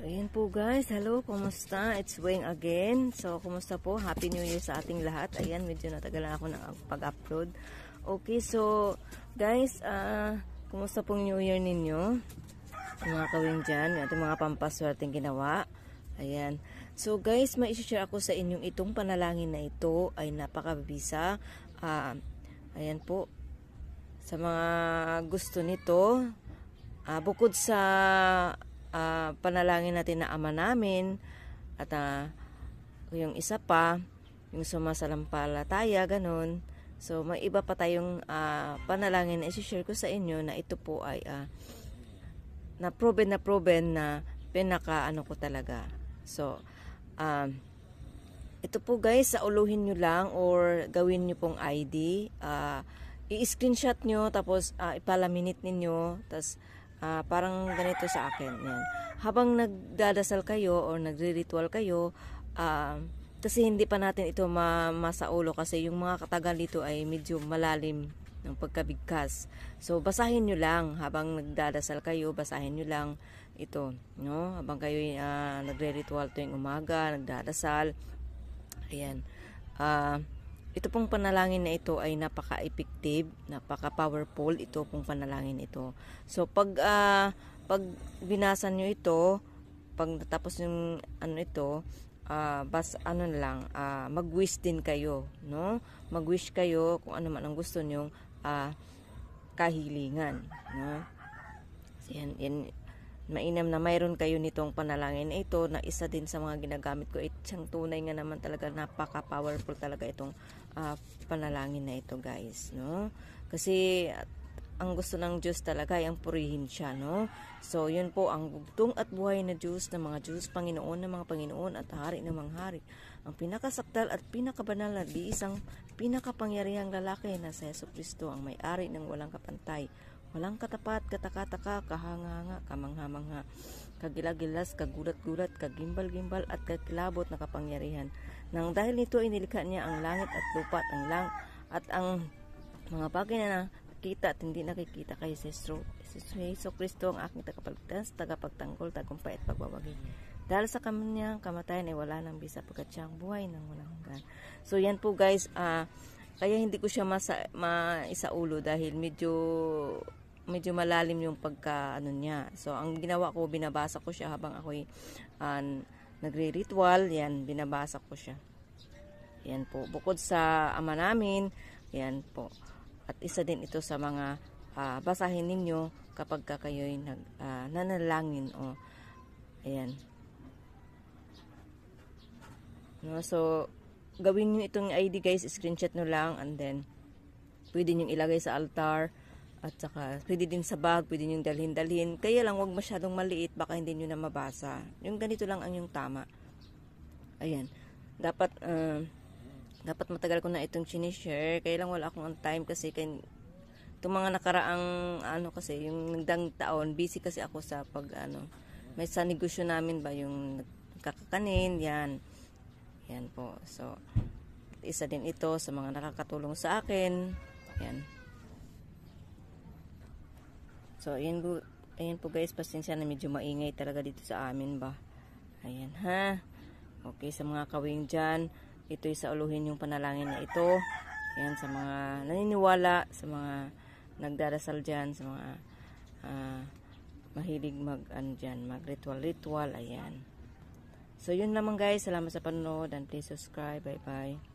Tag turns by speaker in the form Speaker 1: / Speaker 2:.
Speaker 1: Ayan po guys, hello, kumusta? It's Wing again. So, kumusta po? Happy New Year sa ating lahat. Ayan, medyo natagalan ako ng pag-upload. Okay, so guys, uh, kumusta pong New Year ninyo? Mga kawing dyan, ating mga pampaswerte ginawa. Ayan. So guys, may share ako sa inyong itong panalangin na ito ay napakabisa. Uh, ayan po, sa mga gusto nito, uh, bukod sa uh, panalangin natin na ama namin at uh, yung isa pa, yung sumasalampalataya, ganun. So, may iba pa tayong uh, panalangin na isi-share ko sa inyo na ito po ay uh, na proven na proven na pinaka ano ko talaga. So, um, ito po guys, sauluhin nyo lang or gawin nyo pong ID. Uh, i-screenshot nyo, tapos uh, ipalaminate ninyo, tapos Uh, parang ganito sa akin. Yan. Habang nagdadasal kayo or nagre-ritual kayo, uh, kasi hindi pa natin ito ma masaulo kasi yung mga katagal dito ay medyo malalim ng pagkabigkas. So, basahin nyo lang habang nagdadasal kayo, basahin nyo lang ito, no? Habang kayo uh, ah, nagre-ritual tuwing umaga, nagdadasal. Ayan. Ah... Uh, ito pong panalangin na ito ay napaka-effective, napaka-powerful ito pong panalangin ito. So pag uh, pag binasa niyo ito, pag natapos yung ano ito, uh, bas ano lang, uh, mag-wish din kayo, no? Mag-wish kayo kung ano man ang gusto niyo uh, kahilingan, no? So, yan, yan mainam na mayroon kayo nitong panalangin ito na isa din sa mga ginagamit ko itong tunay nga naman talaga napaka powerful talaga itong uh, panalangin na ito guys no kasi ang gusto ng Diyos talaga ay ang purihin siya no so yun po ang bugtong at buhay na Diyos ng mga Diyos Panginoon ng mga Panginoon at hari ng mga hari ang pinakasakdal at pinakabanal na di isang pinakapangyarihang lalaki na sa Yeso Kristo ang may-ari ng walang kapantay Walang katapat, katakataka, kahanganga, kamanghamanga, kagilagilas, kagulat-gulat, kagimbal-gimbal at kakilabot na kapangyarihan. Nang dahil nito ay nilikha niya ang langit at lupa at ang lang at ang mga bagay na nakikita at hindi nakikita kay Sestro. Sestro Kristo ang aking tagapagdans, tagapagtanggol, tagumpay at pagbawagi. Dahil sa kanyang kamatayan ay wala nang bisa pagkat siya ang buhay ng walang hanggan. So yan po guys, uh, kaya hindi ko siya masa, maisauli dahil medyo medyo malalim yung pagka ano niya. So ang ginawa ko, binabasa ko siya habang ako uh, ah, nagre-ritual, yan binabasa ko siya. Yan po, bukod sa ama namin, yan po. At isa din ito sa mga uh, basahin ninyo kapag ka kayo'y nag, uh, nanalangin o ayan. No, so gawin niyo itong ID guys, screenshot no lang and then pwede niyo ilagay sa altar at saka, pwede din sa bag, pwede yung dalhin-dalhin. Kaya lang, wag masyadong maliit, baka hindi nyo na mabasa. Yung ganito lang ang yung tama. Ayan. Dapat, uh, dapat matagal ko na itong sinishare. Kaya lang, wala akong time kasi kay, itong mga nakaraang, ano kasi, yung nagdang taon, busy kasi ako sa pag, ano, may sa negosyo namin ba yung nagkakakanin, yan. Yan po. So, isa din ito sa mga nakakatulong sa akin. Yan. So, ayan po, ayan po guys, pasensya na medyo maingay talaga dito sa amin ba. Ayan ha. Okay, sa mga kawing dyan, ito yung isauluhin yung panalangin na ito. Ayan, sa mga naniniwala, sa mga nagdarasal dyan, sa mga uh, mahilig mag, ano dyan, mag ritual, ritual, ayan. So, yun naman guys. Salamat sa panonood and please subscribe. Bye-bye.